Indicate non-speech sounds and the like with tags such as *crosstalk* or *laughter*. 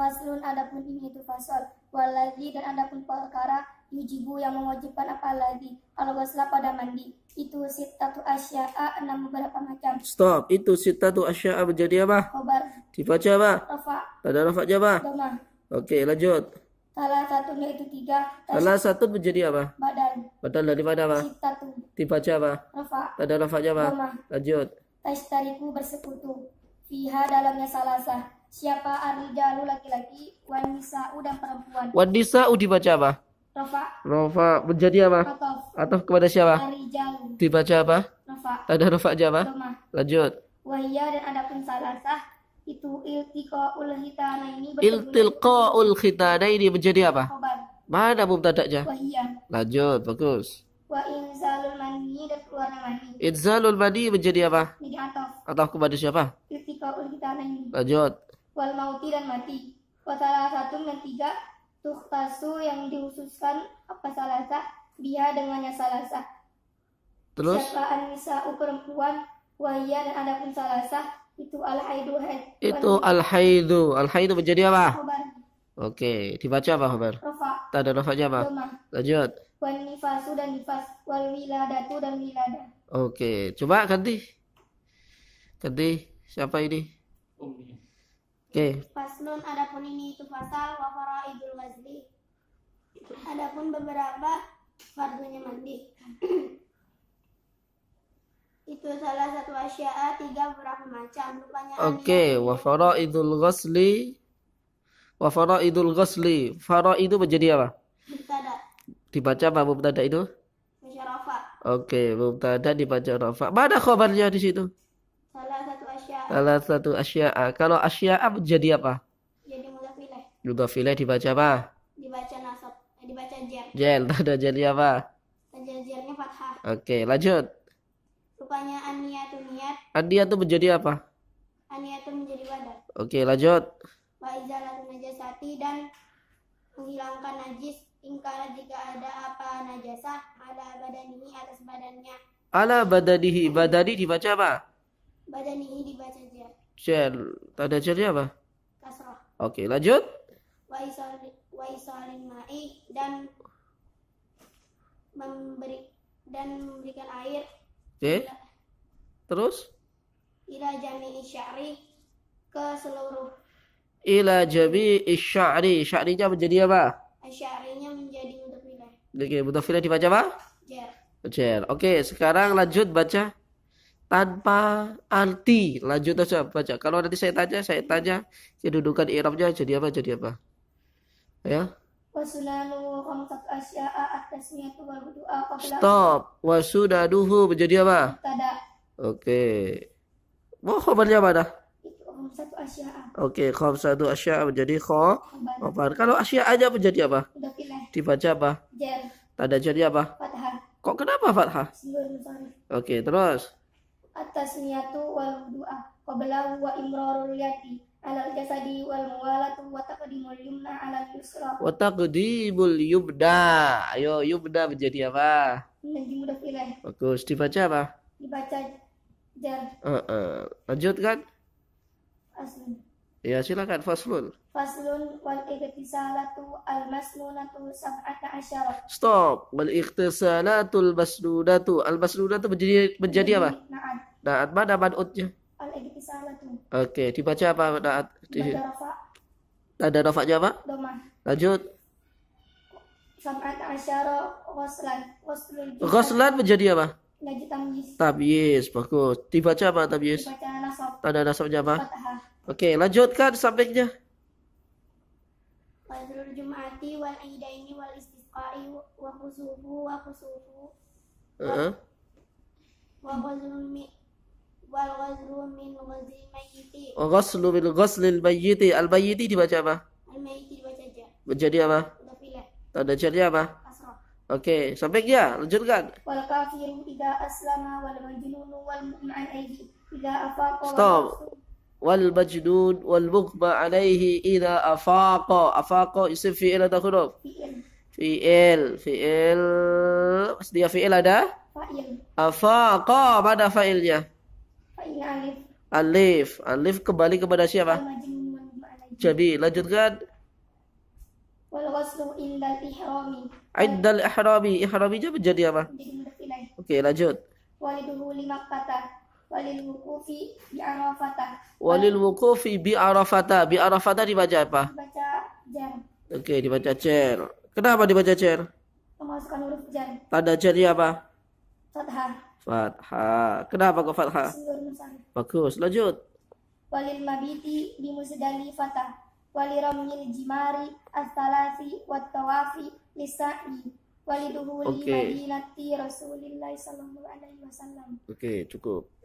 Faslun adapun ini itu fasal. Waladi dan adapun perkara yujibu yang mewajibkan apa lagi kalau gosla pada mandi itu sitatu asya'a enam beberapa macam stop itu sitatu asya'a menjadi apa khobar dibaca apa rafa pada rafa apa doma oke lanjut salah satunya itu tiga salah satu menjadi apa badan badan mana apa sitatu dibaca apa rafa pada rafa apa doma lanjut tashtariku bersekutu fiha dalamnya salasah siapa arijalu laki-laki wanisa'u dan perempuan wanisa'u dibaca apa rofa rofa menjadi apa atau kepada siapa arijalu dibaca apa rofa tanda rofa aja apa lanjut Wahia dan adapun salasah itu iltiqaul khitana ini ul khitana ini menjadi apa Khobar. mana aja Wahia. lanjut bagus wa inzalul mani dan keluarnya mani. Inzalul mani menjadi apa? Menjadi atof. Atof kepada siapa? ul kita ini. Lanjut wal mauti dan mati. Wasalah satu dan tiga, tuhtasu yang dihususkan apa sah biha dengannya sah. Terus? Siapaan u perempuan, wahia dan adapun sah itu al-haidu haid. Itu al-haidu. Al-haidu menjadi apa? Khobar. Oke, dibaca apa khobar? Tidak ada rofanya apa? Domah. Lanjut. Wan nifasu dan nifas. Wal wiladatu dan wilada. Oke, coba ganti. Ganti. Siapa ini? Umi. Oke. Okay. Faslun adapun ini itu pasal wa faraidul wazli. Adapun beberapa fardunya mandi. *clears throat* itu salah satu asya'a tiga beberapa macam rupanya. Oke, okay. wa faraidul ghasli. wa faraidul ghasli. Fara itu menjadi apa? Mubtada. Dibaca apa mubtada itu? Musyarofa. Oke, okay. mubtada dibaca rafa. Mana khabarnya di situ? Salah satu asya'a. Eh, kalau asya'a jadi apa? Jadi file. ilaih. dibaca apa? Dibaca nasab. Eh, dibaca jer. Jel. *laughs* Ada jadi apa? Ada jernya fathah. Oke, okay, lanjut. Rupanya aniyatu niat. Aniyatu menjadi apa? Aniyatu menjadi wadah. Oke, okay, lanjut. Wa'izalatu najasati dan menghilangkan najis ingkara jika ada apa najasah ala ini atas badannya. Ala badanihi. Badani dibaca apa? badanihi dibaca jar. Jar. Tanda jarnya apa? Kasrah. Oke, lanjut. Wa isalin ma'i dan memberi dan memberikan air. Oke. Terus? Ila jami'i sya'ri ke seluruh. Ila jami isyari Sya'rinya menjadi apa? Sya'rinya menjadi mudafilah Oke, mudafilah dibaca apa? Jar. Jar. Oke, sekarang lanjut baca tanpa arti. Lanjut aja baca. Kalau nanti saya tanya, saya tanya kedudukan i'rabnya jadi apa? Jadi apa? Ya. Stop. wasudaduhu menjadi apa? Oke. Okay. Mau khabarnya mana? Oke, okay, satu asya menjadi khabar. Kalau asya aja menjadi apa? Dibaca apa? tidak Tanda jadi apa? Kok kenapa fathah? Oke, terus at-tasniyatu wal du'a qablahu wa imrarul yati alal jasadi wal muwalatu wa taqdimul yumna alal yusra wa taqdimul yubda ayo yubda menjadi apa menjadi mudafilah bagus dibaca apa dibaca jar uh, uh. lanjutkan Aslin. Ya silakan faslun. Faslun wal iktisalatu al masnunatu sab'ata asyara. Stop. Wal iktisalatu al masnunatu. Al masnunatu menjadi menjadi apa? Nah. Daat mana manutnya? Al Oke, dibaca apa daat? Dibaca rafa. Ada rafaknya apa? Doma. Lanjut. Sam'at asyara ghoslan. Ghoslan menjadi apa? Menjadi tamyiz. Tamyiz, bagus. Dibaca apa tamyiz? Dibaca nasab. Tanda nasabnya apa? Fathah. Oke, lanjutkan sampingnya. Qadrul jum'ati wal aidaini wal istisqa'i wa khusufu wa khusufu. Heeh. Wa qadrul wal ghazlu min ghazli mayyiti ghaslu oh, bil ghaslil mayyiti al mayyiti dibaca apa al mayyiti dibaca ja menjadi apa dhafilah tanda jarnya apa kasrah Oke, okay. sampai dia lanjutkan. Wal kafiru idza aslama wal majnunu wal mu'min alayhi idza afaqa. Stop. Wal majnun wal mughma alayhi idza afaqa. Afaqa isim fi'il atau huruf? Fi'il. Fi'il, fi'il. Dia fi'il ada? Fa'il. Afaqa mana fa'ilnya? Alif. Alif kembali kepada siapa? Jadi lanjutkan. Wal ghuslu indal ihrami. Indal ihrami. Ihraminya menjadi apa? Oke, okay, lanjut. Waliduhu li Makkah. Walil wukufi bi Arafata. Walil wukufi bi Arafata. Bi Arafata dibaca apa? Dibaca jar. Oke, okay, dibaca cer. Kenapa dibaca cer? Memasukkan huruf jar. Tanda jarnya apa? Fathah. Fathah. Kenapa kok fathah? Sungguh Bagus. Lanjut. Walil mabiti di musdalifata. Waliramil jimari astalasi watawafi lisa'i. Waliduhuli okay. madinati rasulillah sallallahu alaihi wasallam. Okey, cukup.